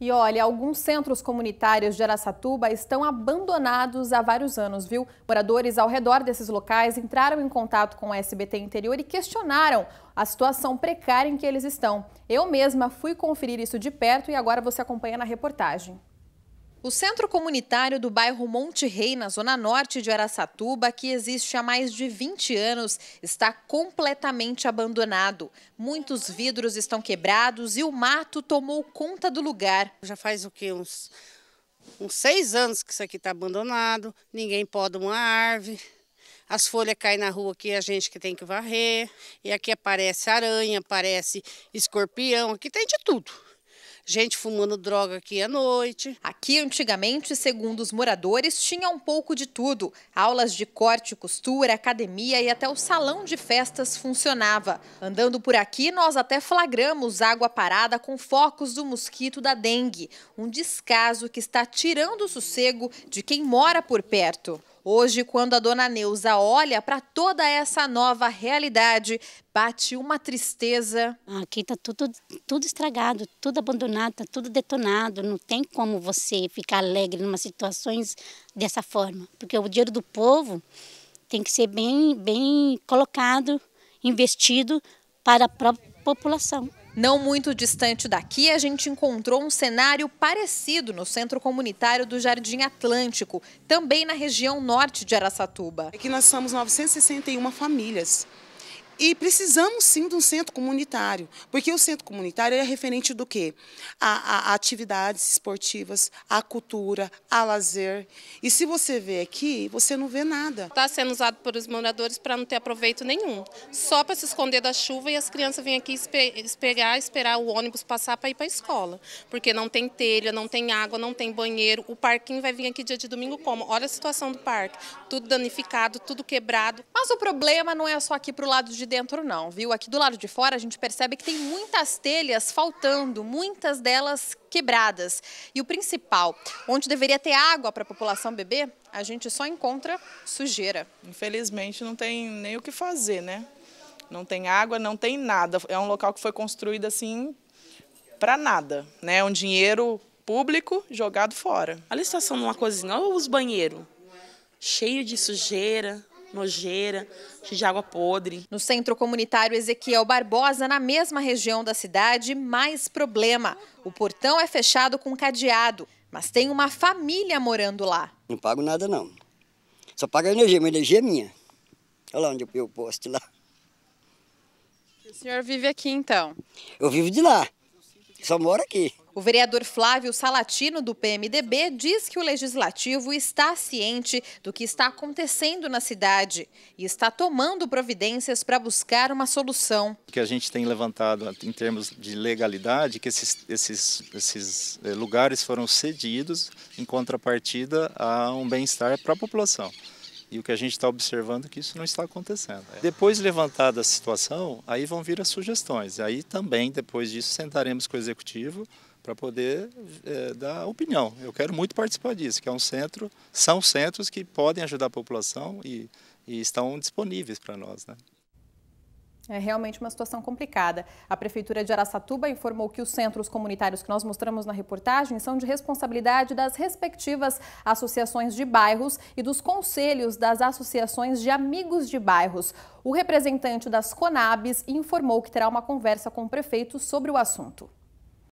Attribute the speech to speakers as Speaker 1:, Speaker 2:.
Speaker 1: E olha, alguns centros comunitários de Araçatuba estão abandonados há vários anos, viu? Moradores ao redor desses locais entraram em contato com o SBT Interior e questionaram a situação precária em que eles estão. Eu mesma fui conferir isso de perto e agora você acompanha na reportagem. O centro comunitário do bairro Monte Rei, na zona norte de Araçatuba, que existe há mais de 20 anos, está completamente abandonado. Muitos vidros estão quebrados e o mato tomou conta do lugar. Já faz o quê? Uns, uns seis anos que isso aqui está abandonado, ninguém poda uma árvore. As folhas caem na rua aqui, a gente que tem que varrer. E aqui aparece aranha, aparece escorpião, aqui tem de tudo gente fumando droga aqui à noite. Aqui, antigamente, segundo os moradores, tinha um pouco de tudo. Aulas de corte, costura, academia e até o salão de festas funcionava. Andando por aqui, nós até flagramos água parada com focos do mosquito da dengue. Um descaso que está tirando o sossego de quem mora por perto. Hoje, quando a dona Neuza olha para toda essa nova realidade, bate uma tristeza. Aqui está tudo, tudo estragado, tudo abandonado, tá tudo detonado. Não tem como você ficar alegre em situações dessa forma. Porque o dinheiro do povo tem que ser bem, bem colocado, investido para a própria população. Não muito distante daqui, a gente encontrou um cenário parecido no centro comunitário do Jardim Atlântico, também na região norte de Araçatuba. Aqui é nós somos 961 famílias. E precisamos sim de um centro comunitário, porque o centro comunitário é referente do quê? A, a, a atividades esportivas, a cultura, a lazer. E se você vê aqui, você não vê nada. Está sendo usado pelos moradores para não ter aproveito nenhum, só para se esconder da chuva e as crianças vêm aqui esperar, esperar o ônibus passar para ir para a escola, porque não tem telha, não tem água, não tem banheiro. O parquinho vai vir aqui dia de domingo como? Olha a situação do parque, tudo danificado, tudo quebrado. Mas o problema não é só aqui para o lado de dentro não, viu? Aqui do lado de fora a gente percebe que tem muitas telhas faltando, muitas delas quebradas. E o principal, onde deveria ter água para a população beber, a gente só encontra sujeira. Infelizmente não tem nem o que fazer, né? Não tem água, não tem nada. É um local que foi construído assim para nada, né? Um dinheiro público jogado fora. A licitação numa cozinha, olha os banheiros, cheio de sujeira, nojeira, cheio de água podre. No centro comunitário Ezequiel Barbosa, na mesma região da cidade, mais problema. O portão é fechado com cadeado, mas tem uma família morando lá.
Speaker 2: Não pago nada não. Só pago a energia, mas a energia é minha. Olha lá onde eu posto lá.
Speaker 1: O senhor vive aqui então?
Speaker 2: Eu vivo de lá só moro aqui.
Speaker 1: O vereador Flávio Salatino, do PMDB, diz que o legislativo está ciente do que está acontecendo na cidade e está tomando providências para buscar uma solução.
Speaker 2: O que a gente tem levantado em termos de legalidade, é que esses, esses, esses eh, lugares foram cedidos em contrapartida a um bem-estar para a população. E o que a gente está observando é que isso não está acontecendo. É. Depois levantada a situação, aí vão vir as sugestões. Aí também, depois disso, sentaremos com o executivo para poder é, dar opinião. Eu quero muito participar disso, que é um centro, são centros que podem ajudar a população e, e estão disponíveis para nós. Né?
Speaker 1: É realmente uma situação complicada. A Prefeitura de Araçatuba informou que os centros comunitários que nós mostramos na reportagem são de responsabilidade das respectivas associações de bairros e dos conselhos das associações de amigos de bairros. O representante das Conabes informou que terá uma conversa com o prefeito sobre o assunto.